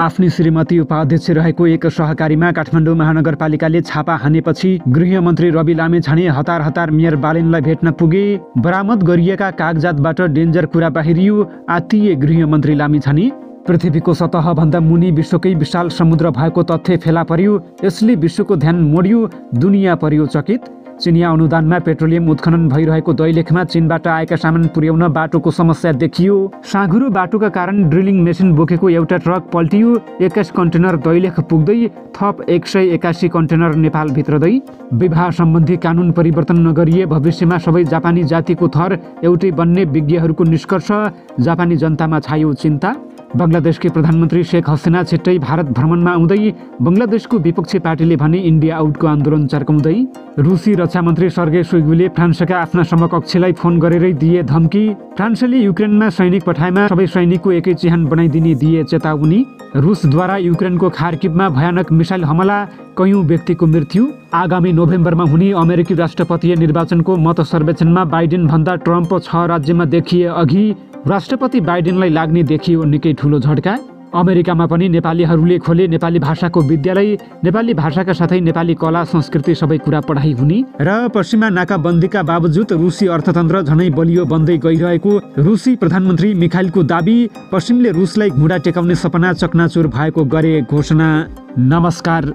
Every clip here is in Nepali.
आफ्नी श्रीमती उपाध्यक्ष रहेको एक सहकारीमा काठमाडौँ महानगरपालिकाले छापा हानेपछि गृह मन्त्री रवि लामेछाने हतार हतार मेयर बालेनलाई भेट्न पुगे बरामद गरिएका कागजातबाट डेन्जर कुरा बाहिरियो गृह गृहमन्त्री लामेछाने पृथ्वीको सतहभन्दा मुनि विश्वकै विशाल समुद्र भएको तथ्य फेला पर्यो यसले विश्वको ध्यान मोडियो दुनियाँ पर्यो चकित चिनिया अनुदानमा पेट्रोलियम उत्खनन भइरहेको दैलेखमा चिनबाट आएका सामान पुर्याउन बाटोको समस्या देखियो साँघुरो बाटोका कारण ड्रिलिङ मेसिन बोकेको एउटा ट्रक पल्टियो एक्काइस कन्टेनर दैलेख पुग्दै थप एक सय एकासी कन्टेनर भित्रदै विवाह सम्बन्धी कानुन परिवर्तन नगरिए भविष्यमा सबै जापानी जातिको थर एउटै बन्ने विज्ञहरूको निष्कर्ष जापानी जनतामा छायो चिन्ता बङ्गलादेशकी प्रधानमन्त्री शेख हसिना छिट्टै भारत भ्रमणमा आउँदै बङ्गलादेशको विपक्षी पार्टीले भने इन्डिया आउटको आन्दोलन चर्काउँदै रुसी रक्षा मन्त्री सर्गे सुइगुले फ्रान्सका आफ्ना समकक्षीलाई फोन गरेरै दिए धम्की फ्रान्सले युक्रेनमा सैनिक पठाएमा सबै सैनिकको एकै चिहान बनाइदिने दिए चेतावनी रुसद्वारा युक्रेनको खार्किबमा भयानक मिसाइल हमला कयौँ व्यक्तिको मृत्यु आगामी नोभेम्बरमा हुने अमेरिकी राष्ट्रपति निर्वाचनको मत सर्वेक्षणमा बाइडेन भन्दा ट्रम्प छ राज्यमा देखिए अघि राष्ट्रपति बाइडेनलाई लाग्ने देखियो निकै ठुलो झड्का अमेरिकामा पनि नेपालीहरूले खोले नेपाली भाषाको विद्यालय नेपाली भाषाका साथै नेपाली कला संस्कृति सबै कुरा पढाइ हुने र पश्चिमा नाकाबन्दीका बावजुद रुसी अर्थतन्त्र झनै बलियो बन्दै गइरहेको रुसी प्रधानमन्त्री मिखाइलको दावी पश्चिमले रुसलाई घुँडा टेकाउने सपना चकनाचुर भएको गरे घोषणा नमस्कार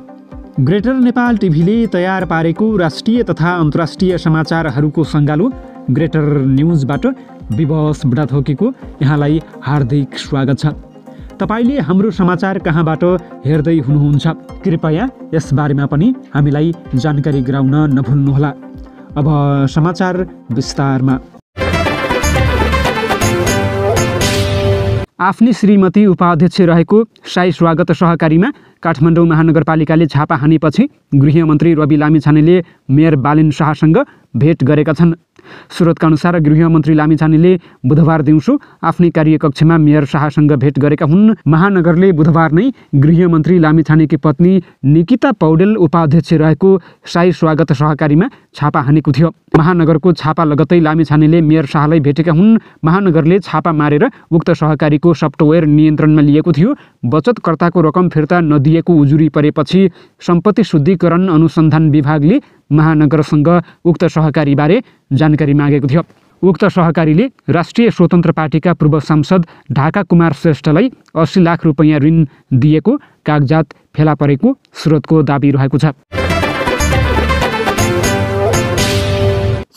ग्रेटर नेपाल टिभीले तयार पारेको राष्ट्रिय तथा अन्तर्राष्ट्रिय समाचारहरूको सङ्गालो ग्रेटर न्युजबाट विवश बुढाथोकीको यहाँलाई हार्दिक स्वागत छ तपाईँले हाम्रो समाचार कहाँबाट हेर्दै हुनुहुन्छ कृपया यसबारेमा पनि हामीलाई जानकारी गराउन नभुल्नुहोला अब समाचार विस्तारमा आफ्नै श्रीमती उपाध्यक्ष रहेको साई स्वागत सहकारीमा काठमाडौँ महानगरपालिकाले छापा हानेपछि गृहमन्त्री रवि लामिछानेले मेयर बालिन शाहसँग भेट गरेका छन् स्रोतका अनुसार गृहमन्त्री लामिछानेले बुधबार दिउँसो आफ्नै कार्यकक्षमा मेयर शाहसँग भेट गरेका हुन् महानगरले बुधबार नै गृहमन्त्री लामिछानेकी पत्नी निकिता पौडेल उपाध्यक्ष रहेको साई स्वागत सहकारीमा छापा हानेको थियो महानगरको छापा लगत्तै लामिछानेले मेयर शाहलाई भेटेका हुन् महानगरले छापा मारेर उक्त सहकारीको सफ्टवेयर नियन्त्रणमा लिएको थियो बचतकर्ताको रकम फिर्ता नदिएको उजुरी परेपछि सम्पत्ति शुद्धिकरण अनुसन्धान विभागले महानगरसँग उक्त सहकारीबारे जानकारी मागेको थियो उक्त सहकारीले राष्ट्रिय स्वतन्त्र पार्टीका पूर्व सांसद ढाका कुमार श्रेष्ठलाई अस्सी लाख रुपैयाँ ऋण दिएको कागजात फेला परेको स्रोतको दावी रहेको छ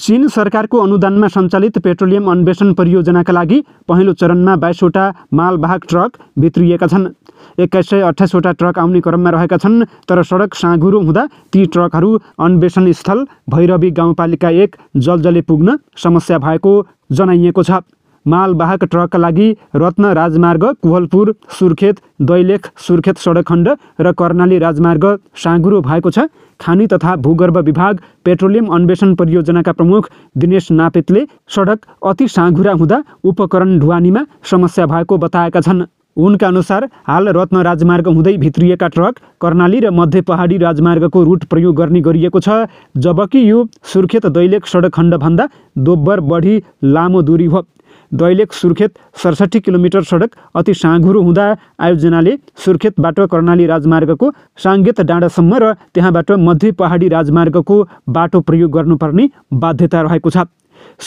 चीन सरकारको अनुदानमा सञ्चालित पेट्रोलियम अन्वेषण परियोजनाका लागि पहिलो चरणमा बाइसवटा मालवाहक ट्रक भित्रिएका छन् एक्काइस सय अठाइसवटा ट्रक आउने क्रममा रहेका छन् तर सडक साँघुरो हुँदा ती ट्रकहरू अन्वेषण स्थल भैरवी गाउँपालिका एक जलजले पुग्न समस्या भएको जनाइएको छ मालवाहक ट्रकका लागि रत्न राजमार्ग कुहलपुर सुर्खेत दैलेख सुर्खेत सडक खण्ड र कर्णाली राजमार्ग साँघुरो भएको छ खानी तथा भूगर्भ विभाग पेट्रोलियम अन्वेषण परियोजनाका प्रमुख दिनेश नापेतले सडक अति साँघुरा हुँदा उपकरण ढुवानीमा समस्या भएको बताएका छन् उनका अनुसार हाल रत्न राजमार्ग हुँदै भित्रिएका ट्रक कर्णाली र मध्य पहाडी राजमार्गको रुट प्रयोग गर्ने गरिएको छ जबकि यो सुर्खेत दैलेख सडक खण्डभन्दा दोब्बर बढी लामो दूरी हो दैलेख सुर्खेत सडसठी किलोमिटर सडक अति साँघुरो हुँदा आयोजनाले सुर्खेतबाट कर्णाली राजमार्गको साङ्गेत डाँडासम्म र त्यहाँबाट मध्य पहाडी राजमार्गको बाटो प्रयोग गर्नुपर्ने बाध्यता रहेको छ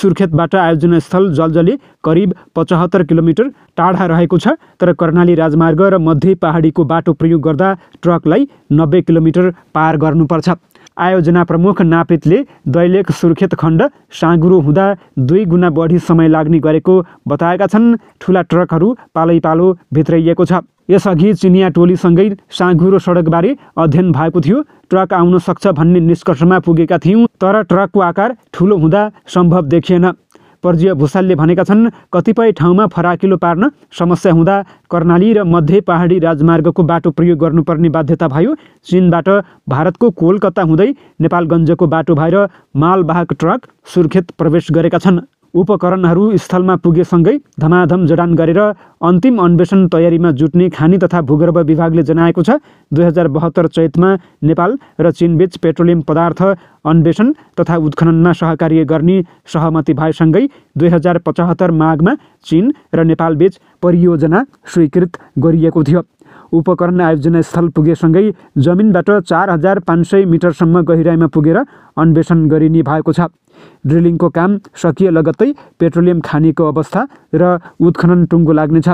सुर्खेतबाट आयोजना स्थल जलजले करिब पचहत्तर किलोमिटर टाढा रहेको छ तर कर्णाली राजमार्ग र मध्य पहाडीको बाटो प्रयोग गर्दा ट्रकलाई नब्बे किलोमिटर पार गर्नुपर्छ आयोजना प्रमुख नापितले दैलेख सुर्खेत खण्ड साँगुरो हुँदा दुई गुणा बढी समय लाग्ने गरेको बताएका छन् ठुला ट्रकहरू पालैपालो भित्राइएको छ यसअघि चिनिया टोलीसँगै साँघुरो सडकबारे अध्ययन भएको थियो ट्रक आउन सक्छ भन्ने निष्कर्षमा पुगेका थियौँ तर ट्रकको आकार ठुलो हुँदा सम्भव देखिएन पर्जीय भूषालले भनेका छन् कतिपय ठाउँमा फराकिलो पार्न समस्या हुँदा कर्णाली र मध्य पहाडी राजमार्गको बाटो प्रयोग गर्नुपर्ने बाध्यता भयो चिनबाट भारतको कोलकाता हुँदै नेपालगञ्जको बाटो भएर मालवाहक ट्रक सुर्खेत प्रवेश गरेका छन् उपकरणहरू स्थलमा पुगेसँगै धमाधम जडान गरेर अन्तिम अन्वेषण तयारीमा जुट्ने खानी तथा भूगर्भ विभागले जनाएको छ दुई हजार बहत्तर चैतमा नेपाल र चिनबीच पेट्रोलियम पदार्थ अन्वेषण तथा उत्खननमा सहकार्य गर्ने सहमति भएसँगै दुई हजार पचहत्तर माघमा चिन र नेपालबीच परियोजना स्वीकृत गरिएको थियो उपकरण आयोजना स्थल पुगेसँगै जमिनबाट चार हजार पाँच सय मिटरसम्म गहिराइमा पुगेर अन्वेषण गरिने भएको छ ड्रिलिङको काम सकिए लगत्तै पेट्रोलियम खानीको अवस्था र उत्खनन टुङ्गो लाग्नेछ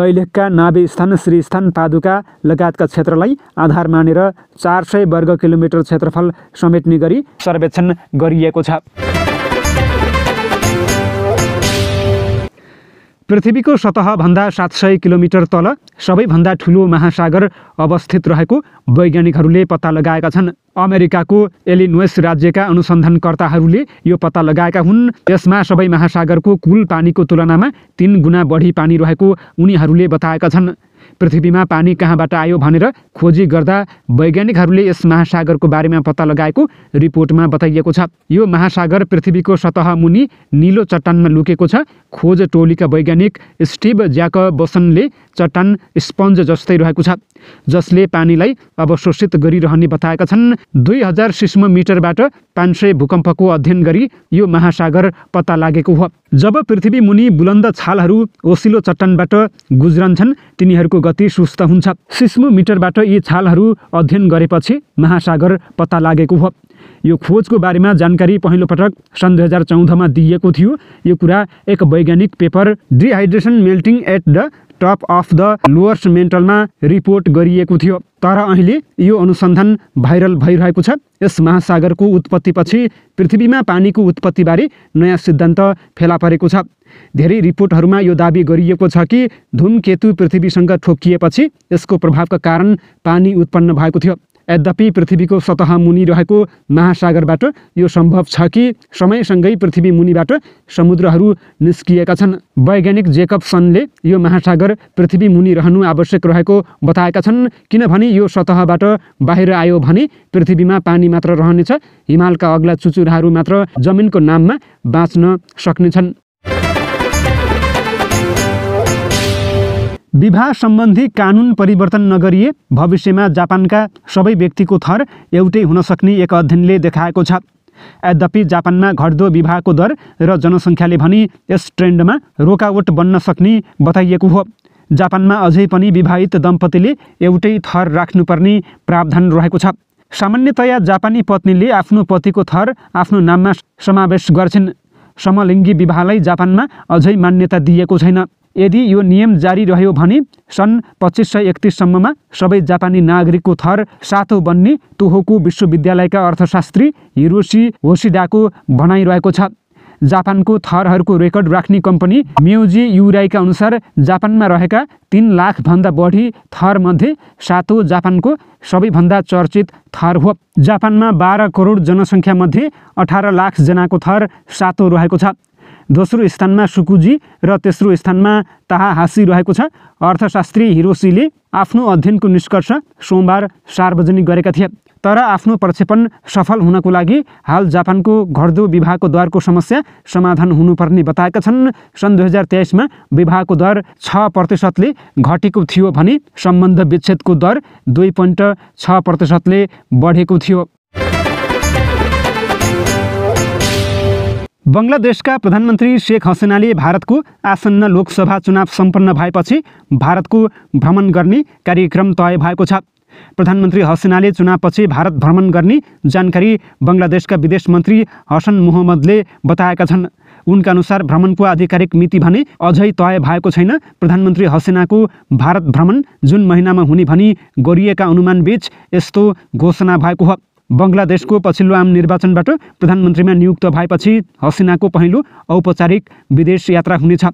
दैलेखका नाभे स्थान श्रीस्थान पादुका लगायतका क्षेत्रलाई आधार मानेर चार सय वर्ग किलोमिटर क्षेत्रफल समेट्ने गरी सर्वेक्षण गरिएको छ पृथ्वीको सतहभन्दा सात सय किलोमिटर तल सबैभन्दा ठुलो महासागर अवस्थित रहेको वैज्ञानिकहरूले पत्ता लगाएका छन् अमेरिकाको एलिनोस राज्यका अनुसन्धानकर्ताहरूले यो पत्ता लगाएका हुन् यसमा सबै महासागरको कुल पानीको तुलनामा तिन गुणा बढी पानी रहेको उनीहरूले बताएका छन् पृथ्वीमा पानी कहाँबाट आयो भनेर खोजी गर्दा वैज्ञानिकहरूले यस महासागरको बारेमा पत्ता लगाएको रिपोर्टमा बताइएको छ यो महासागर पृथ्वीको सतह मुनि निलो चट्टानमा लुकेको छ खोज टोलीका वैज्ञानिक स्टिभ ज्याक बोसनले चट्टान स्पन्ज जस्तै रहेको छ जसले पानीलाई अवशोषित गरिरहने बताएका छन् दुई हजार सिस्म मिटरबाट पाँच सय भूकम्पको अध्ययन गरी यो महासागर पत्ता लागेको हो जब पृथ्वी मुनि बुलन्द छालहरू ओसिलो चट्टानबाट गुज्रन्छन् तिनीहरूको गति सुस्त हुन्छ सिस्मोमिटरबाट यी छालहरू अध्ययन गरेपछि महासागर पत्ता लागेको हो यो खोजको बारेमा जानकारी पहिलोपटक सन् दुई हजार चौधमा दिइएको थियो यो कुरा एक वैज्ञानिक paper dehydration melting at the top of the lowers मेन्टलमा रिपोर्ट गरिएको थियो तर अहिले यो अनुसन्धान भाइरल भइरहेको छ यस महासागरको उत्पत्तिपछि पृथ्वीमा पानीको उत्पत्तिबारे नयाँ सिद्धान्त फेला परेको छ धेरै रिपोर्टहरूमा यो दावी गरिएको छ कि धुमकेतु पृथ्वीसँग ठोकिएपछि यसको प्रभावका कारण पानी उत्पन्न भएको थियो यद्यपि पृथ्वीको सतह मुनि रहेको महासागरबाट यो सम्भव छ कि समयसँगै पृथ्वी मुनिबाट समुद्रहरू निस्किएका छन् वैज्ञानिक जेकब जेकबसनले यो महासागर पृथ्वी मुनि रहनु आवश्यक रहेको बताएका छन् किनभने यो सतहबाट बाहिर आयो भने पृथ्वीमा पानी मात्र रहनेछ हिमालका अग्ला चुचुराहरू मात्र जमिनको नाममा बाँच्न सक्नेछन् विवाह सम्बन्धी कानुन परिवर्तन नगरिए भविष्यमा जापानका सबै व्यक्तिको थर एउटै हुन सक्ने एक अध्ययनले देखाएको छ यद्यपि जापानमा घट्दो विवाहको दर र जनसङ्ख्याले भने यस ट्रेन्डमा रोकावट बन्न सक्ने बताइएको हो जापानमा अझै पनि विवाहित दम्पतिले एउटै थर राख्नुपर्ने प्रावधान रहेको छ सामान्यतया जापानी पत्नीले आफ्नो पतिको थर आफ्नो नाममा समावेश गर्छिन् समलिङ्गी विवाहलाई जापानमा अझै मान्यता दिएको छैन यदि यो नियम जारी रह्यो भने सन् पच्चिस सय एकतिससम्ममा सबै जापानी नागरिकको थर सातो बन्ने तोहोको विश्वविद्यालयका अर्थशास्त्री हिरोसी होसिडाको भनाइरहेको छ जापानको थरहरूको रेकर्ड राख्ने कम्पनी म्युजी युराईका अनुसार जापानमा रहेका तिन लाखभन्दा बढी थरमध्ये सातो जापानको सबैभन्दा चर्चित थर हो जापानमा बाह्र करोड जनसङ्ख्यामध्ये अठार लाखजनाको थर सातो रहेको छ दोस्रो स्थानमा सुकुजी र तेस्रो स्थानमा ताहा हाँसी रहेको छ अर्थशास्त्री हिरोसीले आफ्नो अध्ययनको निष्कर्ष सोमबार सार्वजनिक गरेका थिए तर आफ्नो प्रक्षेपण सफल हुनको लागि हाल जापानको घट्दो विवाहको दरको समस्या समाधान हुनुपर्ने बताएका छन् सन् दुई हजार तेइसमा विवाहको दर छ प्रतिशतले घटेको थियो भने सम्बन्ध विच्छेदको दर दुई पोइन्ट छ प्रतिशतले बढेको थियो बङ्गलादेशका प्रधानमन्त्री शेख हसिनाले भारतको आसन्न लोकसभा चुनाव सम्पन्न भएपछि भारतको भ्रमण गर्ने कार्यक्रम तय भएको छ प्रधानमन्त्री हसिनाले चुनावपछि भारत भ्रमण गर्ने जानकारी बङ्गलादेशका विदेश मन्त्री हसन मोहम्मदले बताएका छन् उनका अनुसार भ्रमणको आधिकारिक मिति भने अझै तय भएको छैन प्रधानमन्त्री हसिनाको भारत भ्रमण जुन महिनामा हुने भनी गरिएका अनुमानबीच यस्तो घोषणा भएको हो बङ्गलादेशको पछिल्लो आम निर्वाचनबाट प्रधानमन्त्रीमा नियुक्त भएपछि हसिनाको पहिलो औपचारिक विदेश यात्रा हुनेछ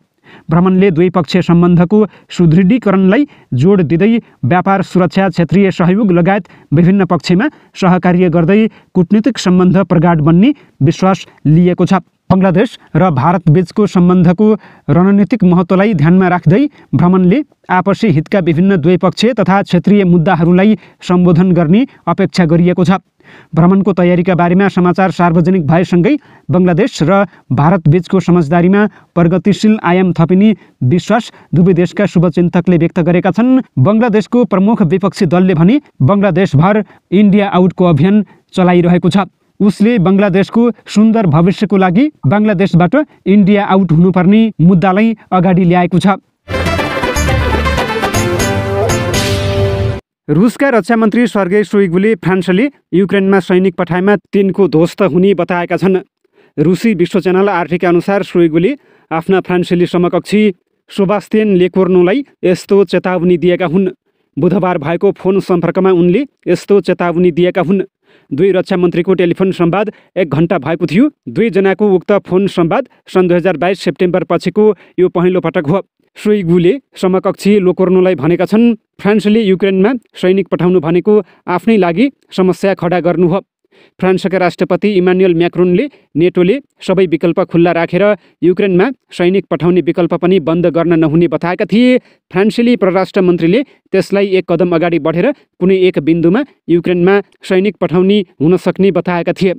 भ्रमणले द्विपक्षीय सम्बन्धको सुदृढीकरणलाई जोड दिँदै व्यापार सुरक्षा क्षेत्रीय सहयोग लगायत विभिन्न पक्षमा सहकार्य गर्दै कुटनीतिक सम्बन्ध प्रगाड बन्ने विश्वास लिएको छ बङ्गलादेश र भारतबीचको सम्बन्धको रणनीतिक महत्त्वलाई ध्यानमा राख्दै भ्रमणले आपसी हितका विभिन्न द्विपक्षीय तथा क्षेत्रीय मुद्दाहरूलाई सम्बोधन गर्ने अपेक्षा गरिएको छ भ्रमणको तयारीका बारेमा समाचार सार्वजनिक भएसँगै बङ्गलादेश र भारतबीचको समझदारीमा प्रगतिशील आयाम थपिने विश्वास दुवै देशका शुभचिन्तकले व्यक्त गरेका छन् बङ्गलादेशको प्रमुख विपक्षी दलले भने बङ्गलादेशभर इन्डिया आउटको अभियान चलाइरहेको छ उसले बङ्गलादेशको सुन्दर भविष्यको लागि बङ्गलादेशबाट इन्डिया आउट हुनुपर्ने मुद्दालाई अगाडि ल्याएको छ रुसका रक्षा मन्त्री स्वर्गे सोइगुले फ्रान्सले युक्रेनमा सैनिक पठाएमा तिनको ध्वस्त हुने बताएका छन् रुसी विश्व च्यानल आर्थिक अनुसार सोइगुले आफ्ना फ्रान्सेली समकक्षी सोबास्तेन लेकोर्नोलाई यस्तो चेतावनी दिएका हुन् बुधबार भएको फोन सम्पर्कमा उनले यस्तो चेतावनी दिएका हुन् दुई रक्षा मन्त्रीको टेलिफोन सम्वाद एक घन्टा भएको थियो दुईजनाको उक्त फोन सम्वाद सन् दुई हजार बाइस सेप्टेम्बर पछिको यो पहिलो पटक हो सोइगुले समकक्षी लोकर्नुलाई भनेका छन् फ्रान्सले युक्रेनमा सैनिक पठाउनु भनेको आफ्नै लागि समस्या खडा गर्नु हो फ्रान्सका राष्ट्रपति इमान्युएल म्याक्रोनले नेटोले सबै विकल्प खुल्ला राखेर युक्रेनमा सैनिक पठाउने विकल्प पनि बन्द गर्न नहुने बताएका थिए फ्रान्सेली परराष्ट्र मन्त्रीले त्यसलाई एक कदम अगाडि बढेर कुनै एक बिन्दुमा युक्रेनमा सैनिक पठाउने हुन सक्ने बताएका थिए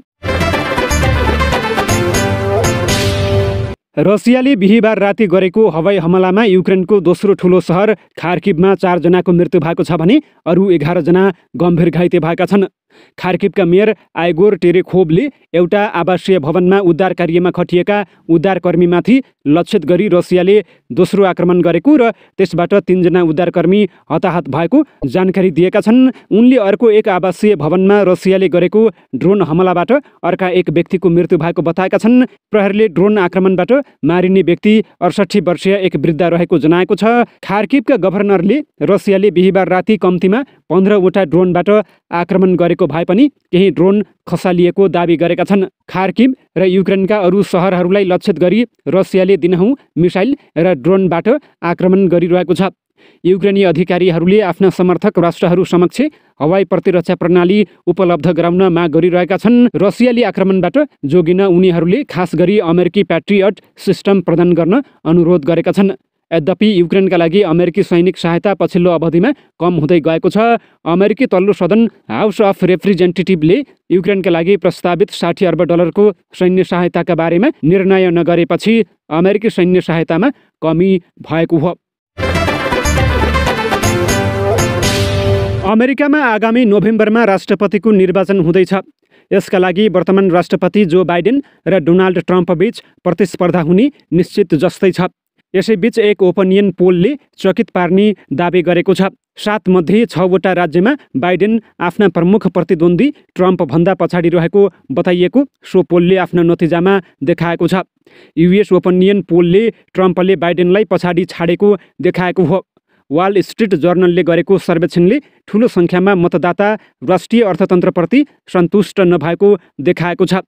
रसियाले बिहिबार राति गरेको हवाई हमलामा युक्रेनको दोस्रो ठुलो सहर खार्किबमा चारजनाको मृत्यु भएको छ भने अरू एघारजना गम्भीर घाइते भएका छन् खार्किबका मेयर आइगोर टेरेखोभले एउटा आवासीय भवनमा उद्धार कार्यमा खटिएका उद्धारकर्मीमाथि लक्षित गरी रसियाले दोस्रो आक्रमण गरेको र त्यसबाट तिनजना उद्धारकर्मी हताहत भएको जानकारी दिएका छन् उनले अर्को एक आवासीय भवनमा रसियाले गरेको ड्रोन हमलाबाट अर्का एक व्यक्तिको मृत्यु भएको बताएका छन् प्रहरीले ड्रोन आक्रमणबाट मारिने व्यक्ति अडसठी वर्षीय एक वृद्ध रहेको जनाएको छ खार्किबका गभर्नरले रसियाले बिहिबार राति कम्तीमा पन्ध्रवटा ड्रोनबाट आक्रमण गरेको भएको भए पनि केही ड्रोन खसालिएको दावी गरेका छन् खार्किम र युक्रेनका अरू सहरहरूलाई लक्षित गरी रसियाले दिनहुँ मिसाइल र ड्रोनबाट आक्रमण गरिरहेको छ युक्रेनी अधिकारीहरूले आफ्ना समर्थक राष्ट्रहरू समक्ष हवाई प्रतिरक्षा प्रणाली उपलब्ध गराउन माग गरिरहेका छन् रसियाली आक्रमणबाट जोगिन उनीहरूले खास गरी अमेरिकी प्याट्रियट सिस्टम प्रदान गर्न अनुरोध गरेका छन् यद्यपि युक्रेनका लागि अमेरिकी सैनिक सहायता पछिल्लो अवधिमा कम हुँदै गएको छ अमेरिकी तल्लो सदन हाउस अफ रिप्रेजेन्टेटिभले युक्रेनका लागि प्रस्तावित साठी अर्ब डलरको सैन्य सहायताका बारेमा निर्णय नगरेपछि अमेरिकी सैन्य सहायतामा कमी भएको हो अमेरिकामा आगामी नोभेम्बरमा राष्ट्रपतिको निर्वाचन हुँदैछ यसका लागि वर्तमान राष्ट्रपति जो बाइडेन र डोनाल्ड ट्रम्पबीच प्रतिस्पर्धा हुने निश्चित जस्तै छ यसैबीच एक ओपनियन पोलले चकित पार्ने दावी गरेको छ सात मध्ये छवटा राज्यमा बाइडेन आफ्ना प्रमुख प्रतिद्वन्दी ट्रम्पभन्दा पछाडि रहेको बताइएको सो पोलले आफ्नो नतिजामा देखाएको छ युएस ओपनियन पोलले ट्रम्पले बाइडेनलाई पछाडि छाडेको देखाएको हो वाल स्ट्रिट जर्नलले गरेको सर्वेक्षणले ठुलो सङ्ख्यामा मतदाता राष्ट्रिय अर्थतन्त्रप्रति सन्तुष्ट नभएको देखाएको छ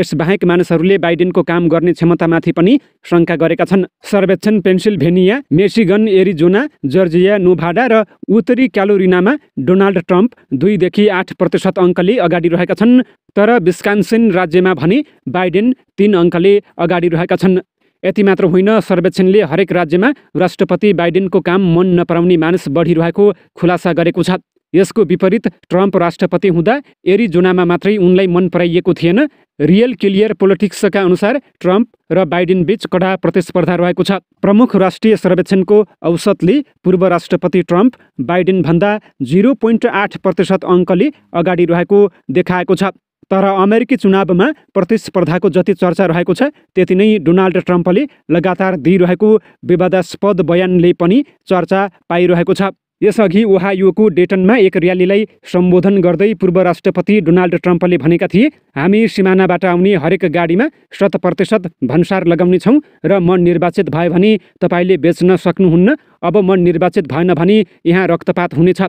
यसबाहेक मानिसहरूले बाइडेनको काम गर्ने क्षमतामाथि पनि शङ्का गरेका छन् सर्वेक्षण Pennsylvania Michigan Arizona Georgia Nevada र उत्तरी क्यालोरिनामा डोनाल्ड ट्रम्प दुईदेखि आठ प्रतिशत अङ्कले अगाडि रहेका छन् तर विस्कान्सिन राज्यमा भने बाइडेन तीन अङ्कले अगाडि रहेका छन् यति मात्र होइन सर्वेक्षणले हरेक राज्यमा राष्ट्रपति बाइडेनको काम मन नपराउने मानिस बढिरहेको खुलासा गरेको छ यसको विपरीत ट्रम्प राष्ट्रपति हुँदा एरिजोनामा मात्रै उनलाई मन पराइएको थिएन रियल क्लियर पोलिटिक्सका अनुसार ट्रम्प र बाइडेन बीच कडा प्रतिस्पर्धा रहेको छ प्रमुख राष्ट्रिय सर्वेक्षणको औसतले पूर्व राष्ट्रपति ट्रम्प बाइडेनभन्दा जिरो पोइन्ट आठ प्रतिशत अङ्कले अगाडि रहेको देखाएको छ तर अमेरिकी चुनावमा प्रतिस्पर्धाको जति चर्चा रहेको छ त्यति नै डोनाल्ड ट्रम्पले लगातार दिइरहेको विवादास्पद बयानले पनि चर्चा पाइरहेको छ यसअघि ओहायोको डेटनमा एक र्यालीलाई सम्बोधन गर्दै पूर्व राष्ट्रपति डोनाल्ड ट्रम्पले भनेका थिए हामी सिमानाबाट आउने हरेक गाडीमा शत प्रतिशत भन्सार लगाउनेछौँ र म निर्वाचित भए भने तपाईँले बेच्न सक्नुहुन्न अब म निर्वाचित भएन भने यहाँ रक्तपात हुनेछ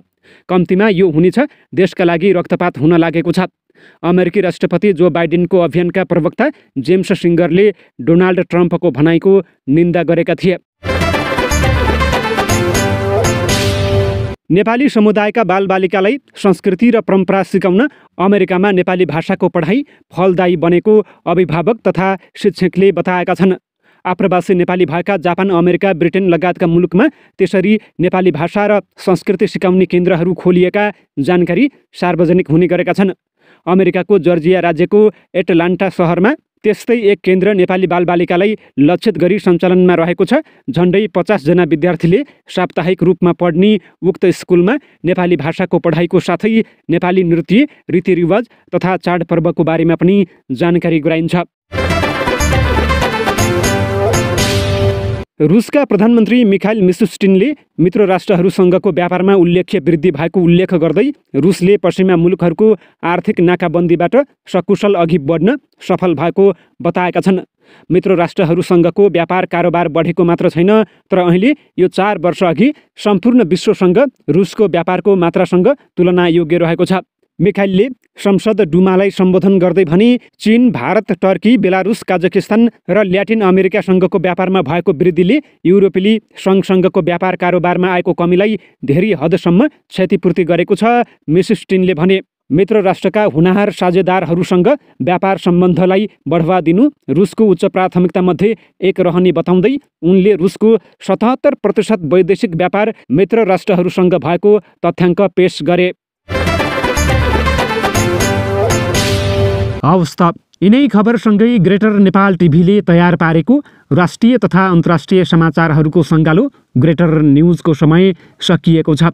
कम्तीमा यो हुनेछ देशका लागि रक्तपात हुन लागेको छ अमेरिकी राष्ट्रपति जो बाइडेनको अभियानका प्रवक्ता जेम्स सिङ्गरले डोनाल्ड ट्रम्पको भनाइको निन्दा गरेका थिए नेपाली समुदायका बालबालिकालाई संस्कृति र परम्परा सिकाउन अमेरिकामा नेपाली भाषाको पढाइ फलदायी बनेको अभिभावक तथा शिक्षकले बताएका छन् आप्रवासी नेपाली भएका जापान अमेरिका ब्रिटेन लगायतका मुलुकमा त्यसरी नेपाली भाषा र संस्कृति सिकाउने केन्द्रहरू खोलिएका जानकारी सार्वजनिक हुने गरेका छन् अमेरिकाको जर्जिया राज्यको एटलान्टा सहरमा त्यस्तै एक केन्द्र नेपाली बालबालिकालाई लक्षित गरी सञ्चालनमा रहेको छ झन्डै पचासजना विद्यार्थीले साप्ताहिक रूपमा पढ्ने उक्त स्कुलमा नेपाली भाषाको पढाइको साथै नेपाली नृत्य रीतिरिवाज तथा चाडपर्वको बारेमा पनि जानकारी गराइन्छ रुसका प्रधानमन्त्री मिखाइल मिसुस्टिनले मित्र राष्ट्रहरूसँगको व्यापारमा उल्लेख्य वृद्धि भएको उल्लेख गर्दै रुसले पश्चिमा मुलुकहरूको आर्थिक नाकाबन्दीबाट सकुशल अघि बढ्न सफल भएको बताएका छन् मित्र राष्ट्रहरूसँगको व्यापार कारोबार बढेको मात्र छैन तर अहिले यो चार वर्षअघि सम्पूर्ण विश्वसँग रुसको व्यापारको मात्रासँग तुलना योग्य रहेको छ मेखाइलले संसद डुमालाई सम्बोधन गर्दै भने चीन भारत टर्की बेलारुस काजकिस्तान र ल्याटिन अमेरिकासँगको व्यापारमा भएको वृद्धिले युरोपेली सङ्घसँगको व्यापार कारोबारमा आएको कमीलाई धेरै हदसम्म क्षतिपूर्ति गरेको छ मिसिस टिनले भने मित्र राष्ट्रका हुनाहार साझेदारहरूसँग व्यापार सम्बन्धलाई बढावा दिनु रुसको उच्च प्राथमिकतामध्ये एक रहने बताउँदै उनले रुसको सतहत्तर प्रतिशत वैदेशिक व्यापार मित्र राष्ट्रहरूसँग भएको तथ्याङ्क पेश गरे हवस् त यिनै खबरसँगै ग्रेटर नेपाल टिभीले तयार पारेको राष्ट्रिय तथा अन्तर्राष्ट्रिय समाचारहरूको सङ्गालो ग्रेटर न्युजको समय सकिएको छ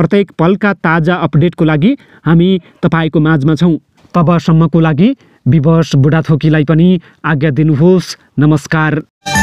प्रत्येक पलका ताजा अपडेटको लागि हामी तपाईँको माझमा छौँ तबसम्मको लागि विवश बुढाथोकीलाई पनि आज्ञा दिनुहोस् नमस्कार